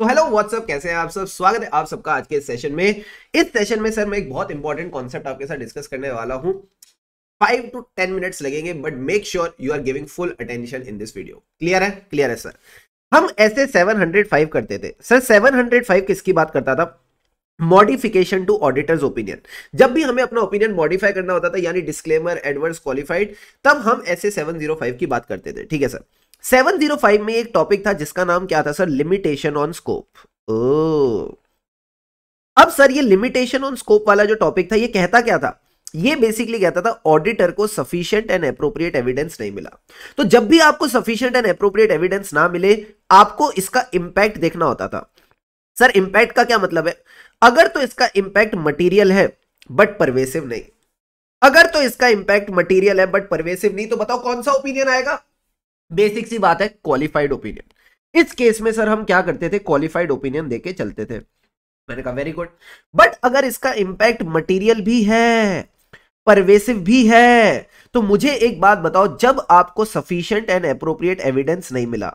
तो hello what's up कैसे हैं आप सब स्वागत है आप सबका आज के सेशन में इस सेशन में सर मैं एक बहुत इंपॉर्टेंट कॉन्सेप्ट आपके साथ डिस्कस करने वाला हूं फाइव टू टेन मिनट्स लगेंगे but make sure you are giving full attention in this video clear है क्लियर है सर हम ऐसे 705 करते थे सर 705 किसकी बात करता था मॉडिफिकेशन टू ऑडिटर्स ओपिनियन जब भी हमें अपना ओपिनियन मॉडिफाई करना होता था यानी डिस्क्लेमर एडवर्स क्वालिफाइड तब हम ऐसे 705 की बात करते थे ठीक है सर 705 में एक टॉपिक था जिसका नाम क्या था सर लिमिटेशन ऑन स्कोप ओ अब सर ये लिमिटेशन ऑन स्कोप वाला जो टॉपिक था ये कहता क्या था ये बेसिकली कहता था ऑडिटर को सफिशियंट एंड अप्रोप्रिएट एविडेंस नहीं मिला तो जब भी आपको सफिशियंट एंड अप्रोप्रिएट एविडेंस ना मिले आपको इसका इंपैक्ट देखना होता था सर इंपैक्ट का क्या मतलब है अगर तो इसका इंपैक्ट मटेरियल है बट परवेसिव नहीं अगर तो इसका इंपैक्ट मटेरियल है बट परवेसिव नहीं तो बताओ कौन सा ओपिनियन आएगा बेसिक सी बात है क्वालिफाइड ओपिनियन इस केस में सर हम क्या करते थे क्वालिफाइड ओपिनियन देके चलते थे मैंने कहा वेरी गुड बट अगर इसका इंपैक्ट मटेरियल भी है परवेसिव भी है तो मुझे एक बात बताओ जब आपको सफिशियंट एंड अप्रोप्रिएट एविडेंस नहीं मिला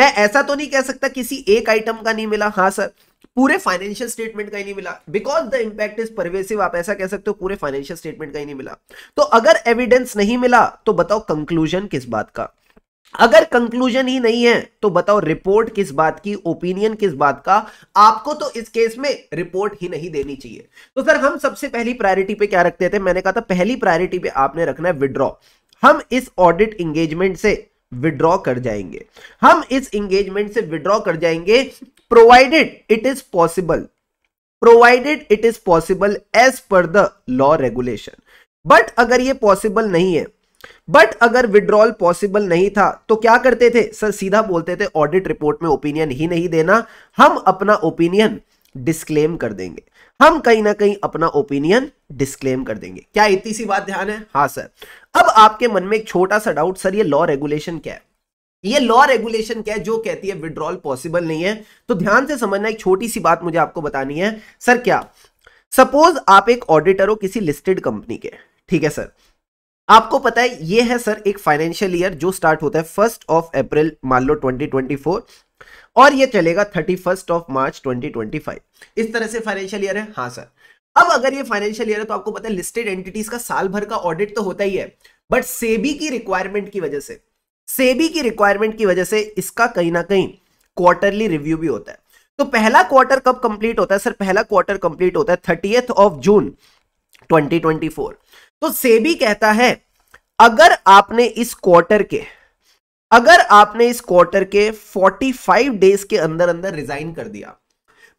मैं ऐसा तो नहीं कह सकता किसी एक आइटम का नहीं मिला हाँ सर पूरे फाइनेंशियल स्टेटमेंट का ही नहीं मिला because the impact is pervasive आप ऐसा कह सकते हो पूरे फाइनेंशियल स्टेटमेंट का ही नहीं मिला तो अगर एविडेंस नहीं मिला तो बताओ कंक्लूजन किस बात का अगर कंक्लूजन ही नहीं है तो बताओ रिपोर्ट किस बात की ओपिनियन किस बात का आपको तो इस केस में रिपोर्ट ही नहीं देनी चाहिए तो सर हम सबसे पहली प्रायोरिटी पे क्या रखते थे मैंने कहा था पहली प्रायोरिटी पे आपने रखना है विड्रॉ हम इस ऑडिट इंगेजमेंट से विड्रॉ कर जाएंगे हम इस एंगेजमेंट से विड्रॉ कर जाएंगे provided it is possible provided it is possible as per the law regulation but अगर ये पॉसिबल नहीं है बट अगर विड्रॉल पॉसिबल नहीं था तो क्या करते थे सर सीधा बोलते थे ऑडिट रिपोर्ट में ओपिनियन ही नहीं देना हम अपना ओपिनियन डिस्क्लेम कर देंगे हम कहीं ना कहीं अपना ओपिनियन डिस्क्लेम कर देंगे क्या इतनी सी बात ध्यान है हाँ सर अब आपके मन में एक छोटा सा डाउट सर ये लॉ रेगुलेशन क्या है ये लॉ रेगुलेशन क्या है जो कहती है विड्रॉल पॉसिबल नहीं है तो ध्यान से समझना एक छोटी सी बात मुझे आपको बतानी है सर क्या सपोज आप एक ऑडिटर हो किसी लिस्टेड कंपनी के ठीक है सर आपको पता है ये है सर एक फाइनेंशियल ईयर जो स्टार्ट होता है फर्स्ट ऑफ अप्रैल मान लो 2024 और ये चलेगा थर्टी फर्स्ट ऑफ मार्च 2025 इस तरह से फाइनेंशियल ईयर है हाँ सर अब अगर ये फाइनेंशियल ईयर है तो आपको पता है लिस्टेड एंटिटीज का साल भर का ऑडिट तो होता ही है बट सेबी की रिक्वायरमेंट की वजह से सेबी की रिक्वायरमेंट की वजह से इसका कहीं ना कहीं क्वार्टरली रिव्यू भी होता है तो पहला क्वार्टर कब कंप्लीट होता है सर पहला क्वार्टर कंप्लीट होता है थर्टीएथ ऑफ जून 2024 तो सेबी कहता है अगर आपने इस क्वार्टर के अगर आपने इस क्वार्टर के 45 डेज के अंदर अंदर रिजाइन कर दिया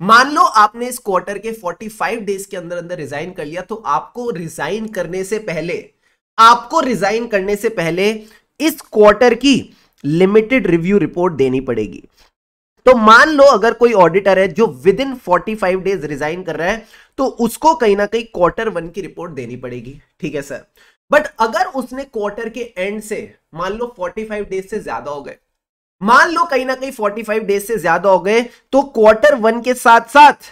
मान लो आपने इस क्वार्टर के 45 डेज के अंदर अंदर रिजाइन कर लिया तो आपको रिजाइन करने से पहले आपको रिजाइन करने से पहले इस क्वार्टर की लिमिटेड रिव्यू रिपोर्ट देनी पड़ेगी तो मान लो अगर कोई ऑडिटर है जो within forty five days resign कर रहा है तो उसको कहीं ना कहीं क्वार्टर वन की रिपोर्ट देनी पड़ेगी ठीक है सर बट अगर उसने क्वार्टर के एंड से मान लो 45 डेज से ज्यादा हो गए मान लो कहीं ना कहीं 45 डेज से ज्यादा हो गए तो क्वार्टर वन के साथ साथ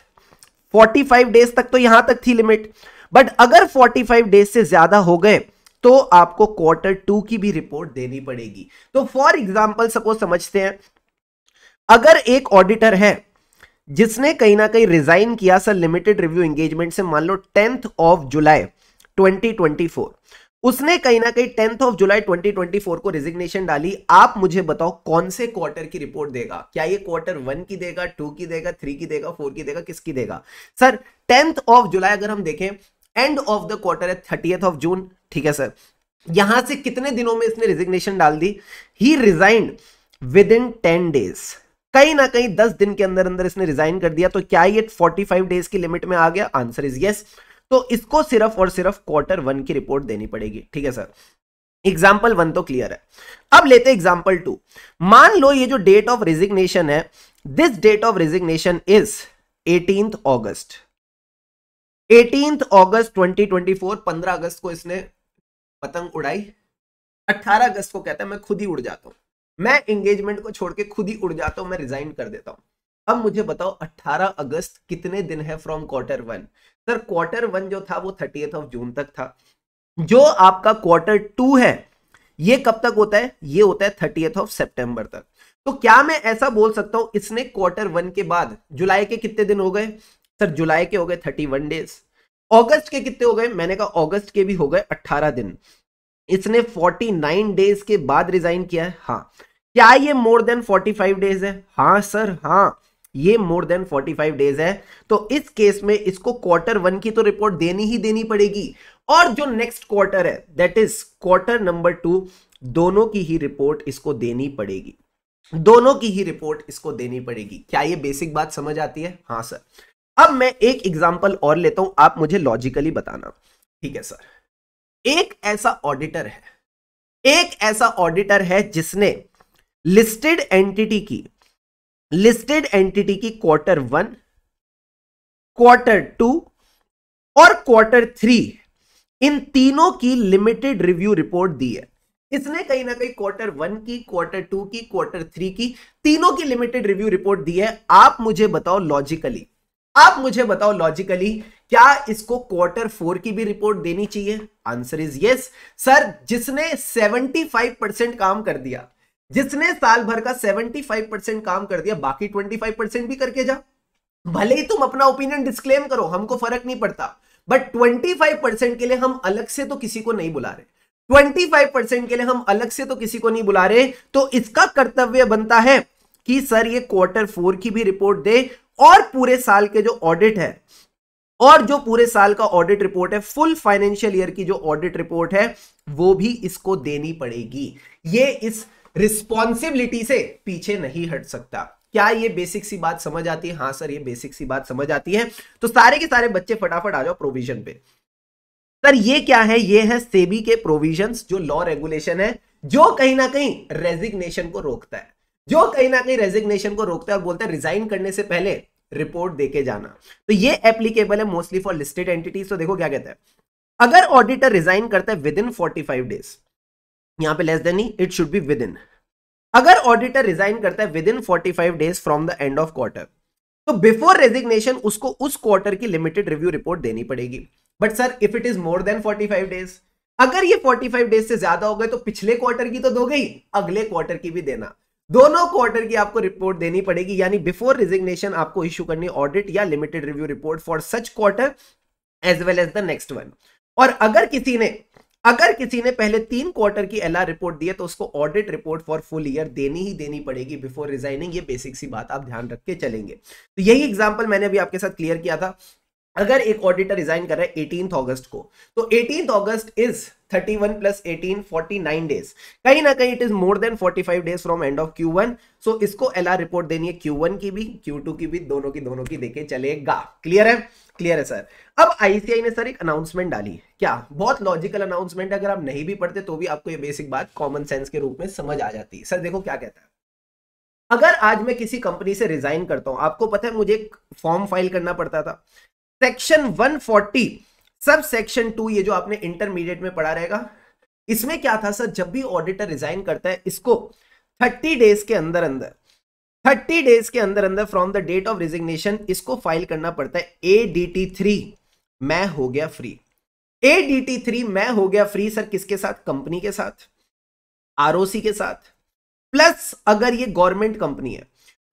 45 डेज तक तो यहां तक थी लिमिट बट अगर 45 डेज से ज्यादा हो गए तो आपको क्वार्टर टू की भी रिपोर्ट देनी पड़ेगी तो फॉर एग्जाम्पल सपोज समझते हैं अगर एक ऑडिटर है जिसने कहीं ना कहीं रिजाइन किया सर लिमिटेड रिव्यू एंगेजमेंट से मान लो टेंथ ऑफ जुलाई 2024 उसने कहीं ना कहीं टेंथ ऑफ जुलाई 2024 को रिजिग्नेशन डाली आप मुझे बताओ कौन से क्वार्टर की रिपोर्ट देगा क्या ये क्वार्टर वन की देगा टू की देगा थ्री की देगा फोर की देगा किसकी देगा सर टेंथ ऑफ जुलाई अगर हम देखें एंड ऑफ द क्वार्टर है थर्टीएथ ऑफ जून ठीक है सर यहां से कितने दिनों में इसने रिजिग्नेशन डाल दी ही resigned within ten days कहीं ना कहीं दस दिन के अंदर अंदर इसने रिजाइन कर दिया तो क्या ये फोर्टी फाइव डेज की लिमिट में आ गया आंसर इज यस तो इसको सिर्फ और सिर्फ क्वार्टर वन की रिपोर्ट देनी पड़ेगी ठीक है सर एग्जाम्पल वन तो क्लियर है अब लेते एग्जाम्पल टू मान लो ये जो डेट ऑफ रिजिग्नेशन है this date of resignation is eighteen August eighteen August 2024 पंद्रह अगस्त को इसने पतंग उड़ाई 18 अगस्त को कहता है मैं खुद ही उड़ जाता हूं मैं एंगेजमेंट को छोड़ के खुद ही उड़ जाता हूं मैं रिजाइन कर देता हूं अब मुझे बताओ 18 अगस्त कितने दिन है from quarter one sir quarter one जो था वो थर्टी ऑफ जून तक था जो आपका क्वार्टर टू है ये कब तक होता है ये होता है थर्टी ऑफ सितंबर तक तो क्या मैं ऐसा बोल सकता हूं इसने क्वार्टर वन के बाद जुलाई के कितने दिन हो गए सर जुलाई के हो गए थर्टी वन डेज अगस्त के कितने हो गए मैंने कहा अगस्त के भी हो गए अट्ठारह दिन इसने फोर्टी नाइन डेज के बाद रिजाइन किया है हाँ क्या ये मोर देन 45 डेज है हाँ सर हाँ ये मोर देन 45 डेज है तो इस केस में इसको क्वार्टर वन की तो रिपोर्ट देनी ही देनी पड़ेगी और जो नेक्स्ट क्वार्टर है that is quarter number two दोनों की ही रिपोर्ट इसको देनी पड़ेगी दोनों की ही रिपोर्ट इसको देनी पड़ेगी क्या ये बेसिक बात समझ आती है हाँ सर अब मैं एक एग्जाम्पल और लेता हूं आप मुझे लॉजिकली बताना ठीक है सर एक ऐसा ऑडिटर है एक ऐसा ऑडिटर है जिसने लिस्टेड एंटिटी की लिस्टेड एंटिटी की क्वार्टर वन क्वार्टर टू और क्वार्टर थ्री इन तीनों की लिमिटेड रिव्यू रिपोर्ट दी है इसने कहीं ना कहीं क्वार्टर वन की क्वार्टर टू की क्वार्टर थ्री की तीनों की लिमिटेड रिव्यू रिपोर्ट दी है आप मुझे बताओ लॉजिकली आप मुझे बताओ लॉजिकली क्या इसको क्वार्टर फोर की भी रिपोर्ट देनी चाहिए आंसर इज यस सर जिसने 75 परसेंट काम कर दिया जिसने साल भर का 75 परसेंट काम कर दिया बाकी 25 परसेंट भी करके जा भले ही तुम अपना ओपिनियन डिस्क्लेम करो हमको फर्क नहीं पड़ता बट 25 परसेंट के लिए हम अलग से तो किसी को नहीं बुला रहे 25 परसेंट के लिए हम अलग से तो किसी को नहीं बुला रहे तो इसका कर्तव्य बनता है कि सर ये क्वार्टर फोर की भी रिपोर्ट दे और पूरे साल के जो ऑडिट है और जो पूरे साल का ऑडिट रिपोर्ट है फुल फाइनेंशियल ईयर की जो ऑडिट रिपोर्ट है वो भी इसको देनी पड़ेगी ये इस रिस्पॉन्सिबिलिटी से पीछे नहीं हट सकता क्या ये बेसिक सी बात समझ आती है हाँ सर ये बेसिक सी बात समझ आती है तो सारे के सारे बच्चे फटाफट आ जाओ प्रोविजन पे सर ये क्या है ये है सेबी के प्रोविजंस जो लॉ रेगुलेशन है जो कहीं ना कहीं रेजिग्नेशन को रोकता है जो कहीं ना कहीं रेजिग्नेशन को रोकता है और बोलता है रिजाइन करने से पहले रिपोर्ट देके जाना तो ये एप्लीकेबल है मोस्टली फॉर लिस्टेड एंटिटीज तो देखो क्या कहता है अगर ऑडिटर रिजाइन करता है within forty five days यहां पे लेस देन ही it should be within अगर ऑडिटर रिजाइन करता है within forty five days from the end of quarter तो बिफोर रेजिग्नेशन उसको उस क्वार्टर की लिमिटेड रिव्यू रिपोर्ट देनी पड़ेगी but sir if it is more than forty five days अगर ये फोर्टी फाइव डेज से ज्यादा हो गए तो पिछले क्वार्टर की तो दो गई अगले क्वार्टर की भी देना दोनों क्वार्टर की आपको रिपोर्ट देनी पड़ेगी यानी बिफोर रिजिग्नेशन आपको इश्यू करनी ऑडिट या limited review report for such quarter as well as the next one और अगर किसी ने अगर किसी ने पहले तीन क्वार्टर की एलआर रिपोर्ट दी है तो उसको audit report for full year देनी ही देनी पड़ेगी बिफोर रिजाइनिंग ये बेसिक सी बात आप ध्यान रख के चलेंगे तो यही एग्जाम्पल मैंने अभी आपके साथ क्लियर किया था अगर एक ऑडिटर रिजाइन कर रहा है एटीन अगस्त को तो एटीन अगस्त इज 31 प्लस 18 49 डेज कहीं ना कहीं it is more than 45 days from end of Q1 so so इसको एलआर रिपोर्ट देनी है Q1 की भी Q2 की भी दोनों की दोनों की देके चलेगा क्लियर है क्लियर है सर अब आईसीआई ने सर एक अनाउंसमेंट डाली क्या बहुत लॉजिकल अनाउंसमेंट अगर आप नहीं भी पढ़ते तो भी आपको ये बेसिक बात कॉमन सेंस के रूप में समझ आ जाती है सर देखो क्या कहता है अगर आज मैं किसी कंपनी से रिजाइन करता हूं आपको पता है मुझे एक फॉर्म फाइल करना पड़ता था सेक्शन 140 सब सेक्शन टू ये जो आपने इंटरमीडिएट में पढ़ा रहेगा इसमें क्या था सर जब भी ऑडिटर रिजाइन करता है इसको थर्टी डेज के अंदर अंदर थर्टी डेज के अंदर अंदर from the date of resignation इसको फाइल करना पड़ता है ए डी टी थ्री मैं हो गया free A D T three मैं हो गया फ्री सर किसके साथ कंपनी के साथ सी के साथ प्लस अगर ये गवर्नमेंट कंपनी है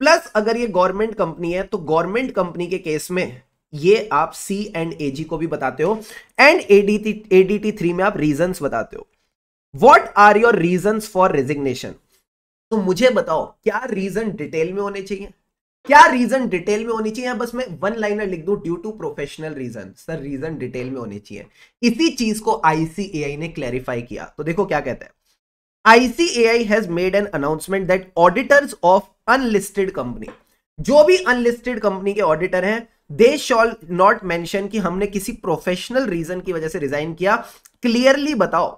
प्लस अगर ये गवर्नमेंट कंपनी है तो गवर्नमेंट कंपनी के केस में ये आप सी एंड जी को भी बताते हो एंड एडीटी एडीटी थ्री में आप रीजन बताते हो what are your reason for resignation तो मुझे बताओ क्या रीजन डिटेल में होने चाहिए क्या रीजन डिटेल में होनी चाहिए बस मैं वन लाइनर लिख दू due to professional reason sir reason detail में होनी चाहिए इसी चीज को आईसीएआई ने क्लैरिफाई किया तो देखो क्या कहता है ICAI has made an announcement that auditors of unlisted company जो भी अनलिस्टेड कंपनी के ऑडिटर हैं दे शॉल नॉट मेंशन कि हमने किसी प्रोफेशनल रीजन की वजह से रिजाइन किया क्लियरली बताओ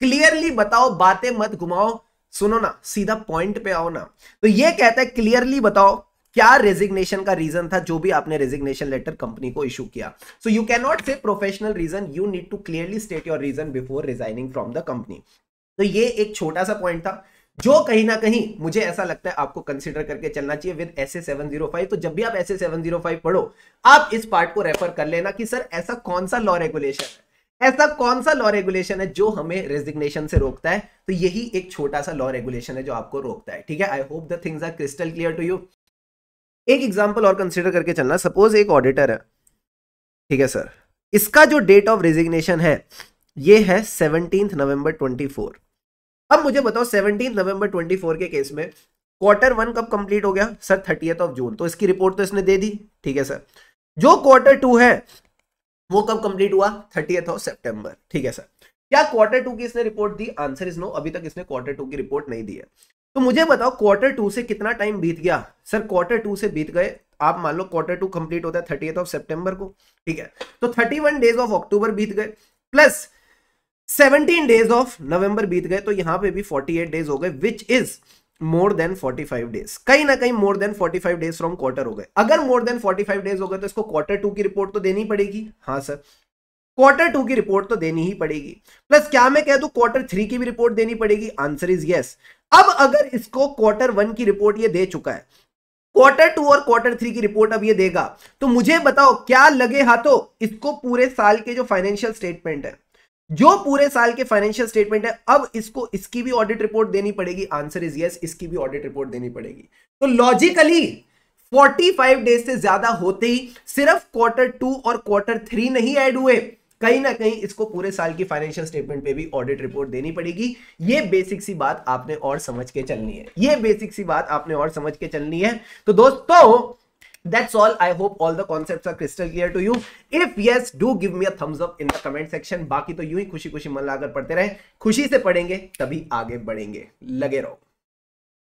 क्लियरली बताओ बातें मत घुमाओ सुनो ना सीधा पॉइंट पे आओ ना तो ये कहता है क्लियरली बताओ क्या रेजिग्नेशन का रीजन था जो भी आपने रेजिग्नेशन लेटर कंपनी को इशू किया so you can not say professional reason you need to clearly state your reason before resigning from the company तो ये एक छोटा सा पॉइंट था जो कहीं ना कहीं मुझे ऐसा लगता है आपको कंसिडर करके चलना चाहिए with S A seven zero five तो जब भी आप S A seven zero five पढ़ो आप इस पार्ट को रेफर कर लेना कि सर ऐसा कौन सा लॉ रेगुलेशन है ऐसा कौन सा लॉ रेगुलेशन है जो हमें रेजिग्नेशन से रोकता है तो यही एक छोटा सा लॉ रेगुलेशन है जो आपको रोकता है ठीक है I hope the things are crystal clear to you एक एग्जाम्पल और कंसिडर करके चलना सपोज एक ऑडिटर है ठीक है सर इसका जो डेट ऑफ रेजिग्नेशन है ये है सेवनटीन नवंबर 24 अब मुझे बताओ सेवनटीन नवंबर 24 के केस में क्वार्टर वन कब कंप्लीट हो गया सर थर्टीएथ ऑफ जून तो इसकी रिपोर्ट तो इसने दे दी ठीक है सर जो क्वार्टर टू है वो कब कंप्लीट हुआ थर्टी ऑफ सेप्टेम्बर ठीक है सर क्या क्वार्टर टू की इसने रिपोर्ट दी आंसर इज नो अभी तक इसने क्वार्टर टू की रिपोर्ट नहीं दी है तो मुझे बताओ क्वार्टर टू से कितना टाइम बीत गया सर क्वार्टर टू से बीत गए आप मान लो क्वार्टर टू कंप्लीट होता है थर्टी ऑफ सेप्टेम्बर को ठीक है तो thirty one days of October बीत गए plus seventeen days of November बीत गए तो यहां पे भी फोर्टी एट डेज हो गए which is more than 45 days कहीं ना कहीं more than 45 days from quarter हो गए अगर मोर देन 45 डेज हो गए तो इसको क्वार्टर टू की रिपोर्ट तो देनी पड़ेगी हाँ सर क्वार्टर टू की रिपोर्ट तो देनी ही पड़ेगी हाँ, तो प्लस क्या मैं कह दू क्वार्टर थ्री की भी रिपोर्ट देनी पड़ेगी आंसर इज यस अब अगर इसको क्वार्टर वन की रिपोर्ट ये दे चुका है क्वार्टर टू और क्वार्टर थ्री की रिपोर्ट अब ये देगा तो मुझे बताओ क्या लगे हाथों इसको पूरे साल के जो फाइनेंशियल स्टेटमेंट है जो पूरे साल के फाइनेंशियल स्टेटमेंट है अब इसको इसकी भी ऑडिट रिपोर्ट देनी पड़ेगी आंसर इज यस इसकी भी ऑडिट रिपोर्ट देनी पड़ेगी तो लॉजिकली 45 डेज से ज्यादा होते ही सिर्फ क्वार्टर टू और क्वार्टर थ्री नहीं ऐड हुए कहीं ना कहीं इसको पूरे साल की फाइनेंशियल स्टेटमेंट पे भी ऑडिट रिपोर्ट देनी पड़ेगी ये बेसिक सी बात आपने और समझ के चलनी है ये बेसिक सी बात आपने और समझ के चलनी है तो दोस्तों That's all. I hope all the concepts are crystal clear to you. If yes, do give me a thumbs up in the comment section. बाकी तो यूं ही खुशी खुशी मन लाकर पढ़ते रहे खुशी से पढ़ेंगे तभी आगे बढ़ेंगे लगे रहो